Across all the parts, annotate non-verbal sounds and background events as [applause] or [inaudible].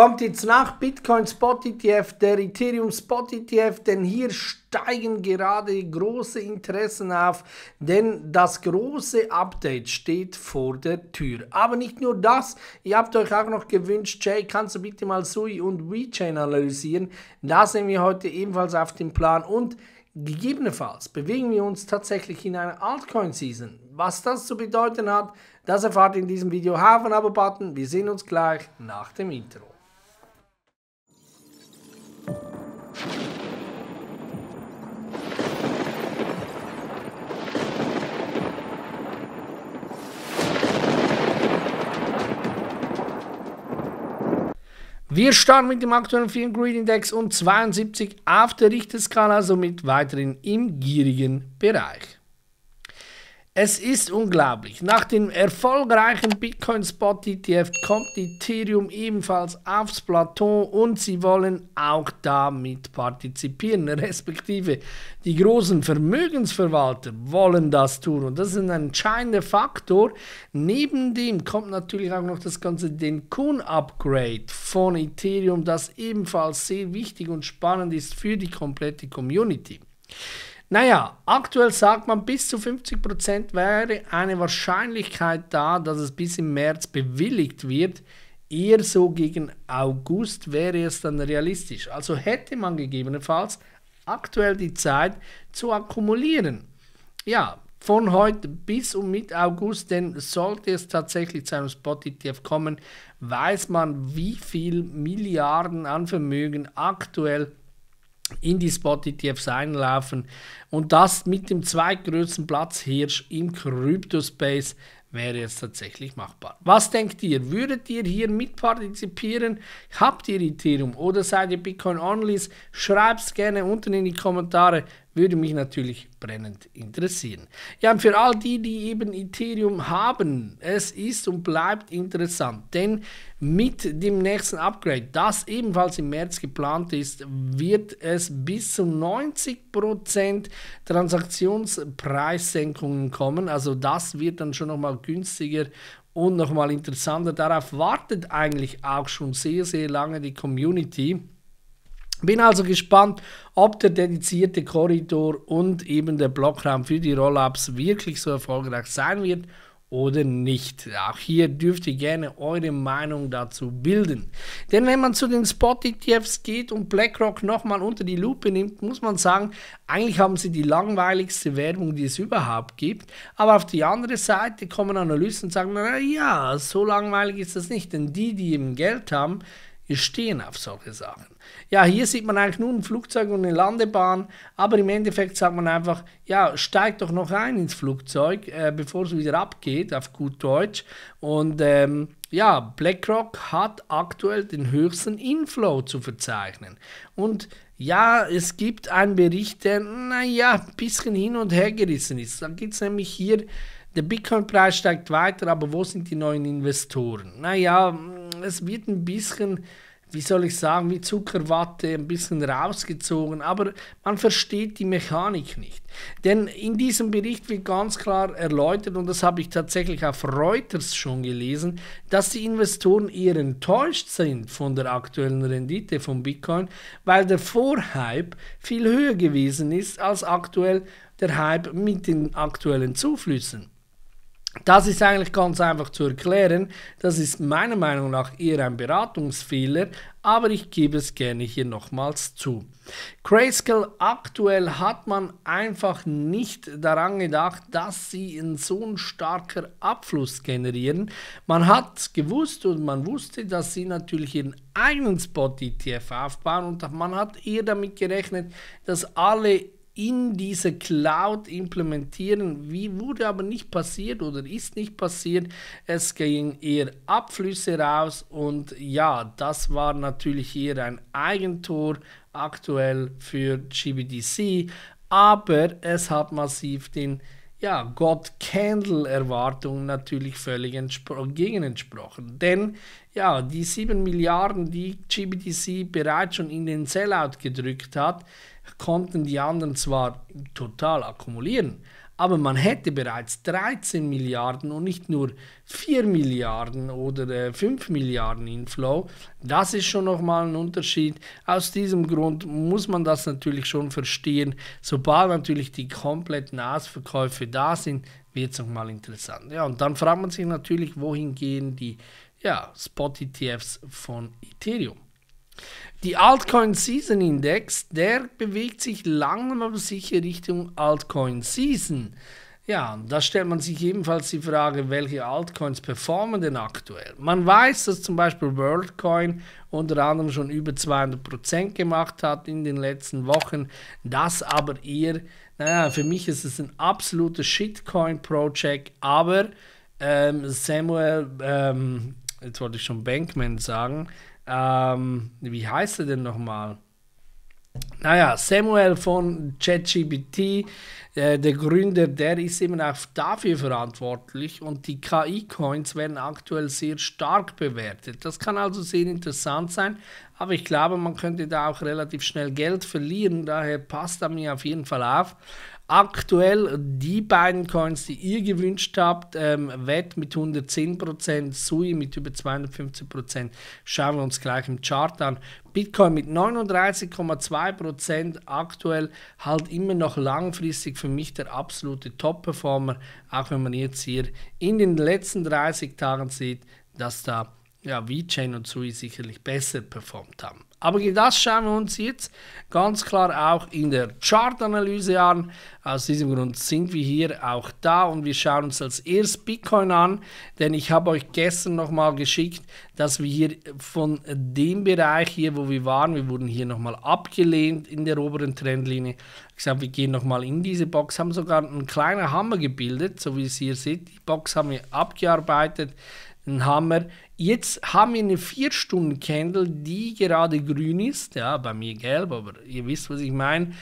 kommt jetzt nach Bitcoin Spot ETF der Ethereum Spot ETF, denn hier steigen gerade große Interessen auf, denn das große Update steht vor der Tür. Aber nicht nur das, ihr habt euch auch noch gewünscht, Jay, kannst du bitte mal Sui und WeChain analysieren? Das sehen wir heute ebenfalls auf dem Plan und Gegebenenfalls bewegen wir uns tatsächlich in einer Altcoin-Season. Was das zu bedeuten hat, das erfahrt ihr in diesem Video. Haufen abo button Wir sehen uns gleich nach dem Intro. Wir starten mit dem aktuellen 4 Greed Index und 72 auf der Richterskala, somit weiterhin im gierigen Bereich. Es ist unglaublich. Nach dem erfolgreichen Bitcoin-Spot-ETF kommt Ethereum ebenfalls aufs Plateau und sie wollen auch damit partizipieren, respektive die großen Vermögensverwalter wollen das tun und das ist ein entscheidender Faktor. Neben dem kommt natürlich auch noch das ganze den Kun-Upgrade von Ethereum, das ebenfalls sehr wichtig und spannend ist für die komplette Community. Naja, aktuell sagt man, bis zu 50% wäre eine Wahrscheinlichkeit da, dass es bis im März bewilligt wird. Eher so gegen August wäre es dann realistisch. Also hätte man gegebenenfalls aktuell die Zeit zu akkumulieren. Ja, von heute bis und Mitte August, denn sollte es tatsächlich zu einem Spot-ETF kommen, weiß man, wie viel Milliarden an Vermögen aktuell in die Spot-ETFs einlaufen und das mit dem zweitgrößten Platzhirsch im Kryptospace wäre jetzt tatsächlich machbar. Was denkt ihr? Würdet ihr hier mitpartizipieren? Habt ihr Ethereum oder seid ihr Bitcoin-Onlys? Schreibt es gerne unten in die Kommentare. Würde mich natürlich brennend interessieren. Ja, und für all die, die eben Ethereum haben, es ist und bleibt interessant, denn mit dem nächsten Upgrade, das ebenfalls im März geplant ist, wird es bis zu 90% Transaktionspreissenkungen kommen. Also das wird dann schon nochmal günstiger und nochmal interessanter. Darauf wartet eigentlich auch schon sehr, sehr lange die Community. Bin also gespannt, ob der dedizierte Korridor und eben der Blockraum für die Roll-Ups wirklich so erfolgreich sein wird oder nicht. Auch hier dürft ihr gerne eure Meinung dazu bilden. Denn wenn man zu den Spot-ETFs geht und BlackRock nochmal unter die Lupe nimmt, muss man sagen, eigentlich haben sie die langweiligste Werbung, die es überhaupt gibt. Aber auf die andere Seite kommen Analysten und sagen, naja, so langweilig ist das nicht. Denn die, die eben Geld haben, stehen auf solche Sachen ja, hier sieht man eigentlich nur ein Flugzeug und eine Landebahn, aber im Endeffekt sagt man einfach, ja, steig doch noch ein ins Flugzeug, äh, bevor es wieder abgeht, auf gut Deutsch. Und ähm, ja, BlackRock hat aktuell den höchsten Inflow zu verzeichnen. Und ja, es gibt einen Bericht, der, naja, ein bisschen hin und her gerissen ist. Dann gibt es nämlich hier, der Bitcoin-Preis steigt weiter, aber wo sind die neuen Investoren? Naja, es wird ein bisschen wie soll ich sagen, wie Zuckerwatte ein bisschen rausgezogen, aber man versteht die Mechanik nicht. Denn in diesem Bericht wird ganz klar erläutert, und das habe ich tatsächlich auf Reuters schon gelesen, dass die Investoren eher enttäuscht sind von der aktuellen Rendite von Bitcoin, weil der Vorhype viel höher gewesen ist als aktuell der Hype mit den aktuellen Zuflüssen. Das ist eigentlich ganz einfach zu erklären. Das ist meiner Meinung nach eher ein Beratungsfehler, aber ich gebe es gerne hier nochmals zu. Grayscale aktuell hat man einfach nicht daran gedacht, dass sie einen so einen starken Abfluss generieren. Man hat gewusst und man wusste, dass sie natürlich ihren einen Spot ETF aufbauen und man hat eher damit gerechnet, dass alle in diese Cloud implementieren. Wie wurde aber nicht passiert oder ist nicht passiert. Es gingen eher Abflüsse raus und ja, das war natürlich hier ein Eigentor aktuell für GBDC, aber es hat massiv den ja, Gott-Candle-Erwartungen natürlich völlig entspro entsprochen. Denn ja, die 7 Milliarden, die GBTC bereits schon in den Sellout gedrückt hat, konnten die anderen zwar total akkumulieren, aber man hätte bereits 13 Milliarden und nicht nur 4 Milliarden oder 5 äh, Milliarden Inflow. Das ist schon nochmal ein Unterschied. Aus diesem Grund muss man das natürlich schon verstehen. Sobald natürlich die kompletten Ausverkäufe da sind, wird es nochmal interessant. Ja, und dann fragt man sich natürlich, wohin gehen die ja, Spot-ETFs von Ethereum. Die Altcoin Season Index, der bewegt sich langsam aber sicher Richtung Altcoin Season. Ja, da stellt man sich ebenfalls die Frage, welche Altcoins performen denn aktuell? Man weiß, dass zum Beispiel WorldCoin unter anderem schon über 200% gemacht hat in den letzten Wochen, das aber eher, naja, für mich ist es ein absolutes Shitcoin-Project, aber ähm, Samuel, ähm, jetzt wollte ich schon Bankman sagen, ähm, wie heißt er denn nochmal? Naja, Samuel von ChatGPT, äh, der Gründer, der ist eben auch dafür verantwortlich und die KI-Coins werden aktuell sehr stark bewertet. Das kann also sehr interessant sein, aber ich glaube, man könnte da auch relativ schnell Geld verlieren, daher passt er mir auf jeden Fall auf aktuell die beiden Coins, die ihr gewünscht habt, ähm, Wett mit 110%, Sui mit über 250%, Schauen wir uns gleich im Chart an. Bitcoin mit 39,2% aktuell halt immer noch langfristig für mich der absolute Top-Performer, auch wenn man jetzt hier in den letzten 30 Tagen sieht, dass da ja, VeChain und Sui sicherlich besser performt haben. Aber das schauen wir uns jetzt ganz klar auch in der Chartanalyse an. Aus diesem Grund sind wir hier auch da und wir schauen uns als erstes Bitcoin an, denn ich habe euch gestern nochmal geschickt, dass wir hier von dem Bereich hier, wo wir waren, wir wurden hier nochmal abgelehnt in der oberen Trendlinie. Ich habe gesagt, wir gehen nochmal in diese Box, haben sogar einen kleinen Hammer gebildet, so wie ihr es hier seht. Die Box haben wir abgearbeitet. Dann haben wir, jetzt haben wir eine 4-Stunden-Candle, die gerade grün ist. Ja, bei mir gelb, aber ihr wisst, was ich meine.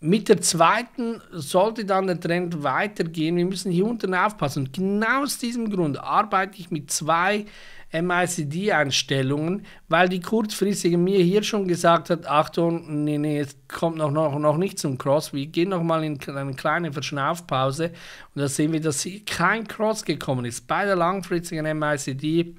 Mit der zweiten sollte dann der Trend weitergehen. Wir müssen hier unten aufpassen. Und genau aus diesem Grund arbeite ich mit zwei MICD-Einstellungen, weil die kurzfristige mir hier schon gesagt hat, Achtung, nee, nee, es kommt noch, noch, noch nicht zum Cross. Wir gehen nochmal in eine kleine Verschnaufpause und da sehen wir, dass hier kein Cross gekommen ist. Bei der langfristigen MICD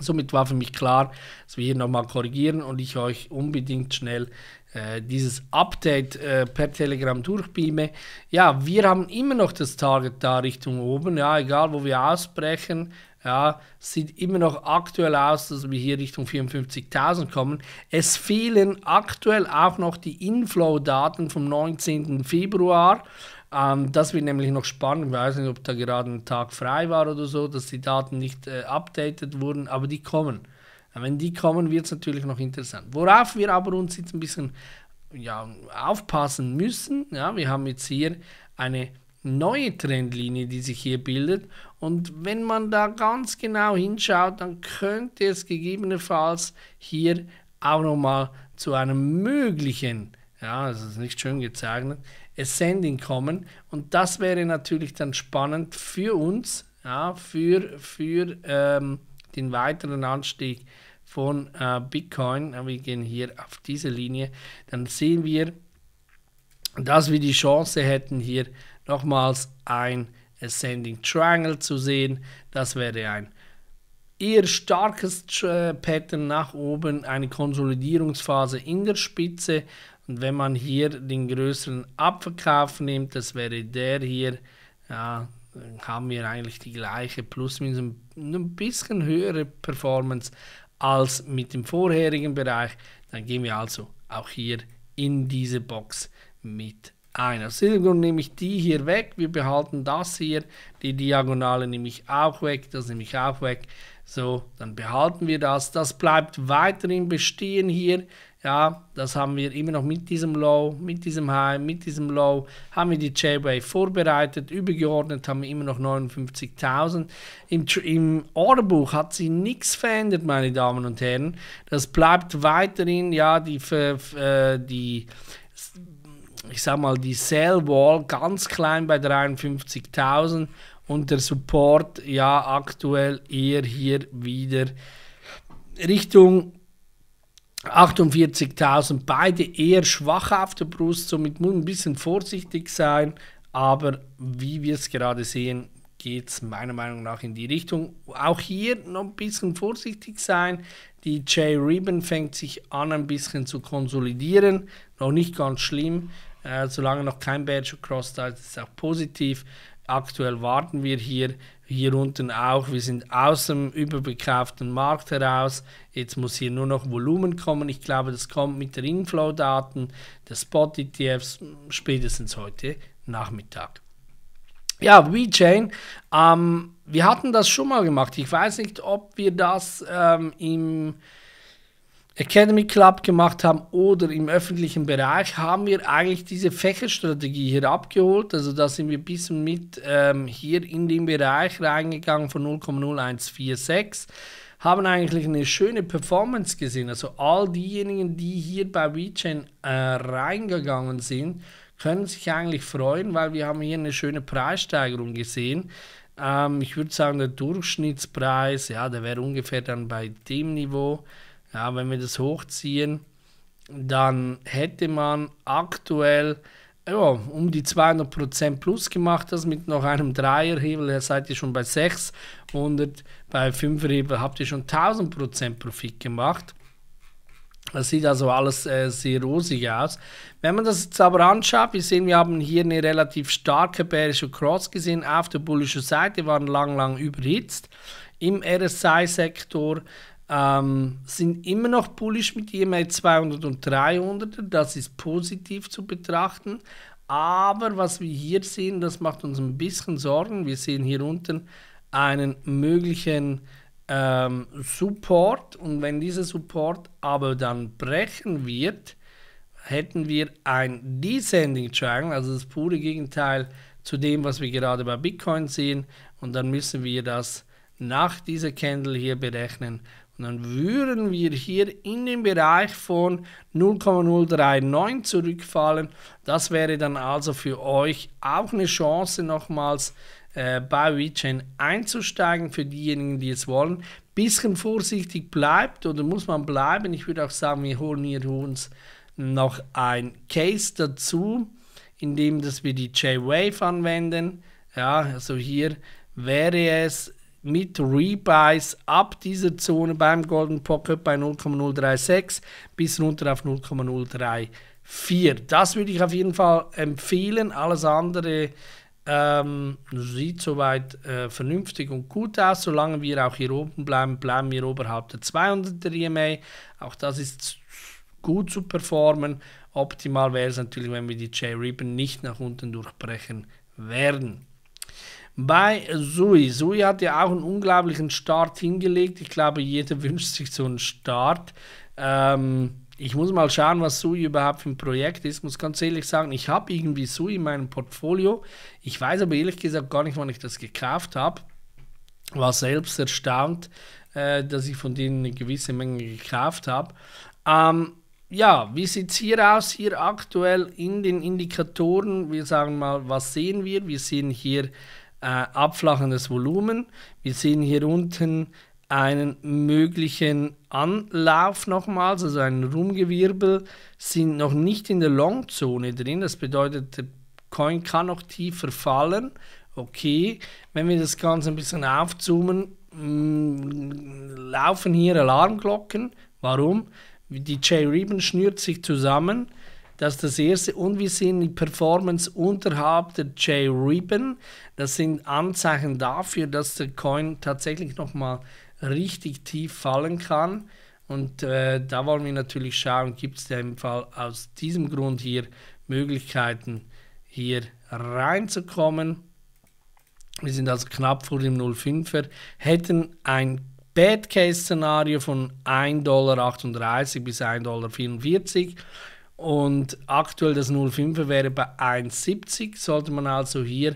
Somit war für mich klar, dass wir hier nochmal korrigieren und ich euch unbedingt schnell äh, dieses Update äh, per Telegram durchbeame. Ja, wir haben immer noch das Target da Richtung oben, ja, egal wo wir ausbrechen. Ja, sieht immer noch aktuell aus, dass wir hier Richtung 54.000 kommen. Es fehlen aktuell auch noch die Inflow-Daten vom 19. Februar. Ähm, das wird nämlich noch spannend. Ich weiß nicht, ob da gerade ein Tag frei war oder so, dass die Daten nicht äh, updated wurden, aber die kommen. Wenn die kommen, wird es natürlich noch interessant. Worauf wir aber uns jetzt ein bisschen ja, aufpassen müssen, ja, wir haben jetzt hier eine neue Trendlinie, die sich hier bildet. Und wenn man da ganz genau hinschaut, dann könnte es gegebenenfalls hier auch nochmal zu einem möglichen, ja, das ist nicht schön gezeichnet, Ascending kommen. Und das wäre natürlich dann spannend für uns, ja, für, für ähm, den weiteren Anstieg von äh, Bitcoin, wir gehen hier auf diese Linie, dann sehen wir, dass wir die Chance hätten, hier nochmals ein Ascending äh, Triangle zu sehen. Das wäre ein eher starkes äh, Pattern nach oben, eine Konsolidierungsphase in der Spitze. Und wenn man hier den größeren Abverkauf nimmt, das wäre der hier, ja, haben wir eigentlich die gleiche, plus minus ein bisschen höhere Performance als mit dem vorherigen Bereich. Dann gehen wir also auch hier in diese Box mit ein. Aus diesem Grund nehme ich die hier weg. Wir behalten das hier. Die Diagonale nehme ich auch weg. Das nehme ich auch weg. So, dann behalten wir das. Das bleibt weiterhin bestehen hier. Ja, das haben wir immer noch mit diesem Low, mit diesem High, mit diesem Low, haben wir die J-Wave vorbereitet, übergeordnet haben wir immer noch 59.000. Im, Im Orderbuch hat sich nichts verändert, meine Damen und Herren. Das bleibt weiterhin, ja, die, äh, die ich sag mal, die Sale Wall ganz klein bei 53.000 und der Support ja aktuell eher hier wieder Richtung 48.000. Beide eher schwach auf der Brust, somit muss ein bisschen vorsichtig sein. Aber wie wir es gerade sehen, geht es meiner Meinung nach in die Richtung. Auch hier noch ein bisschen vorsichtig sein. Die J. Ribbon fängt sich an, ein bisschen zu konsolidieren. Noch nicht ganz schlimm. Äh, solange noch kein Badge Cross da ist, ist es auch positiv. Aktuell warten wir hier, hier unten auch. Wir sind aus dem überbekauften Markt heraus. Jetzt muss hier nur noch Volumen kommen. Ich glaube, das kommt mit den Inflow-Daten der Spot-ETFs spätestens heute Nachmittag. Ja, WeChain. Ähm, wir hatten das schon mal gemacht. Ich weiß nicht, ob wir das ähm, im Academy Club gemacht haben oder im öffentlichen Bereich, haben wir eigentlich diese Fächerstrategie hier abgeholt. Also da sind wir bis mit ähm, hier in den Bereich reingegangen von 0,0146 haben eigentlich eine schöne Performance gesehen. Also all diejenigen, die hier bei WeChain äh, reingegangen sind, können sich eigentlich freuen, weil wir haben hier eine schöne Preissteigerung gesehen. Ähm, ich würde sagen, der Durchschnittspreis, ja, der wäre ungefähr dann bei dem Niveau. Ja, wenn wir das hochziehen, dann hätte man aktuell ja, um die 200% plus gemacht, das mit noch einem Dreierhebel, da seid ihr schon bei 600, bei 5 Hebel habt ihr schon 1000% Profit gemacht. Das sieht also alles äh, sehr rosig aus. Wenn man das jetzt aber anschaut, wir sehen, wir haben hier eine relativ starke bärische Cross gesehen. Auf der bullischen Seite waren lang, lang überhitzt im RSI-Sektor ähm, sind immer noch bullish mit EMA 200 und 300. Das ist positiv zu betrachten. Aber was wir hier sehen, das macht uns ein bisschen Sorgen. Wir sehen hier unten einen möglichen ähm, Support. Und wenn dieser Support aber dann brechen wird, hätten wir ein Descending Triangle, also das pure Gegenteil zu dem, was wir gerade bei Bitcoin sehen. Und dann müssen wir das nach dieser Candle hier berechnen dann würden wir hier in den Bereich von 0,039 zurückfallen. Das wäre dann also für euch auch eine Chance nochmals äh, bei WeChain einzusteigen für diejenigen, die es wollen. Bisschen vorsichtig bleibt oder muss man bleiben. Ich würde auch sagen, wir holen hier uns noch ein Case dazu, indem dass wir die J-Wave anwenden. Ja, also hier wäre es mit Rebuys ab dieser Zone beim Golden Pocket bei 0,036 bis runter auf 0,034. Das würde ich auf jeden Fall empfehlen. Alles andere ähm, sieht soweit äh, vernünftig und gut aus. Solange wir auch hier oben bleiben, bleiben wir oberhalb der 200er EMA. Auch das ist gut zu performen. Optimal wäre es natürlich, wenn wir die J-Ribbon nicht nach unten durchbrechen werden. Bei Sui. Sui hat ja auch einen unglaublichen Start hingelegt. Ich glaube, jeder [laughs] wünscht sich so einen Start. Ähm, ich muss mal schauen, was Sui überhaupt für ein Projekt ist. Ich muss ganz ehrlich sagen, ich habe irgendwie Sui in meinem Portfolio. Ich weiß aber ehrlich gesagt gar nicht, wann ich das gekauft habe. War selbst erstaunt, äh, dass ich von denen eine gewisse Menge gekauft habe. Ähm, ja, wie sieht es hier aus? Hier aktuell in den Indikatoren. Wir sagen mal, was sehen wir? Wir sehen hier äh, abflachendes Volumen. Wir sehen hier unten einen möglichen Anlauf nochmals, also ein Rumgewirbel, sind noch nicht in der Long-Zone drin. Das bedeutet, der Coin kann noch tiefer fallen. Okay, wenn wir das Ganze ein bisschen aufzoomen, mm, laufen hier Alarmglocken. Warum? Die Jay Ribbon schnürt sich zusammen. Das ist das Erste. Und wir sehen die Performance unterhalb der J-Ribbon. Das sind Anzeichen dafür, dass der Coin tatsächlich nochmal richtig tief fallen kann. Und äh, da wollen wir natürlich schauen, gibt es im Fall aus diesem Grund hier Möglichkeiten, hier reinzukommen. Wir sind also knapp vor dem 0,5er, hätten ein Bad Case Szenario von 1,38 Dollar bis 1,44 Dollar. Und aktuell das 0,5 wäre bei 1,70. Sollte man also hier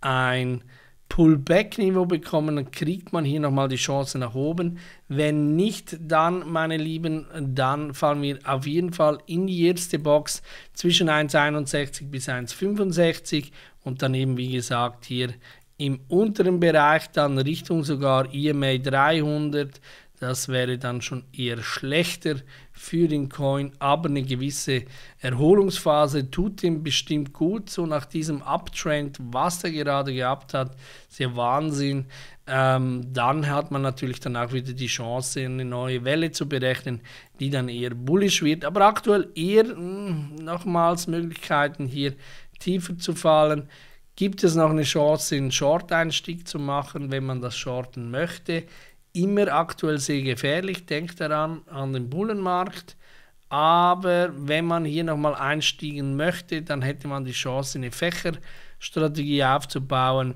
ein Pullback-Niveau bekommen, dann kriegt man hier nochmal die Chance nach oben. Wenn nicht, dann, meine Lieben, dann fahren wir auf jeden Fall in die erste Box zwischen 1,61 bis 1,65 und dann eben, wie gesagt, hier im unteren Bereich dann Richtung sogar EMA 300, das wäre dann schon eher schlechter für den Coin, aber eine gewisse Erholungsphase tut ihm bestimmt gut. So nach diesem Uptrend, was er gerade gehabt hat, sehr Wahnsinn. Ähm, dann hat man natürlich danach wieder die Chance, eine neue Welle zu berechnen, die dann eher bullisch wird. Aber aktuell eher mh, hm, nochmals Möglichkeiten hier tiefer zu fallen. Gibt es noch eine Chance, einen Short-Einstieg zu machen, wenn man das shorten möchte? immer aktuell sehr gefährlich. Denkt daran an den Bullenmarkt. Aber wenn man hier nochmal einsteigen möchte, dann hätte man die Chance, eine Fächerstrategie aufzubauen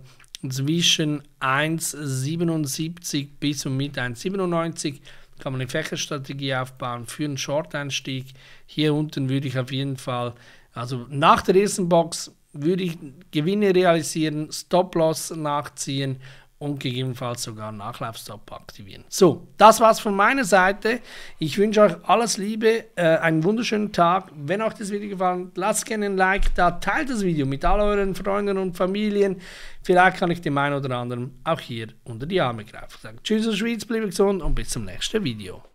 zwischen 1,77 bis und mit 1,97 kann man eine Fächerstrategie aufbauen für einen Short-Einstieg. Hier unten würde ich auf jeden Fall, also nach der ersten Box würde ich Gewinne realisieren, Stop-Loss nachziehen und gegebenenfalls sogar Nachlaufstop aktivieren. So, das war's von meiner Seite. Ich wünsche euch alles Liebe, äh, einen wunderschönen Tag. Wenn euch das Video gefallen hat, lasst gerne ein Like da, teilt das Video mit all euren Freunden und Familien. Vielleicht kann ich dem einen oder anderen auch hier unter die Arme greifen. Sag, tschüss aus Schweiz, bleibt gesund und bis zum nächsten Video.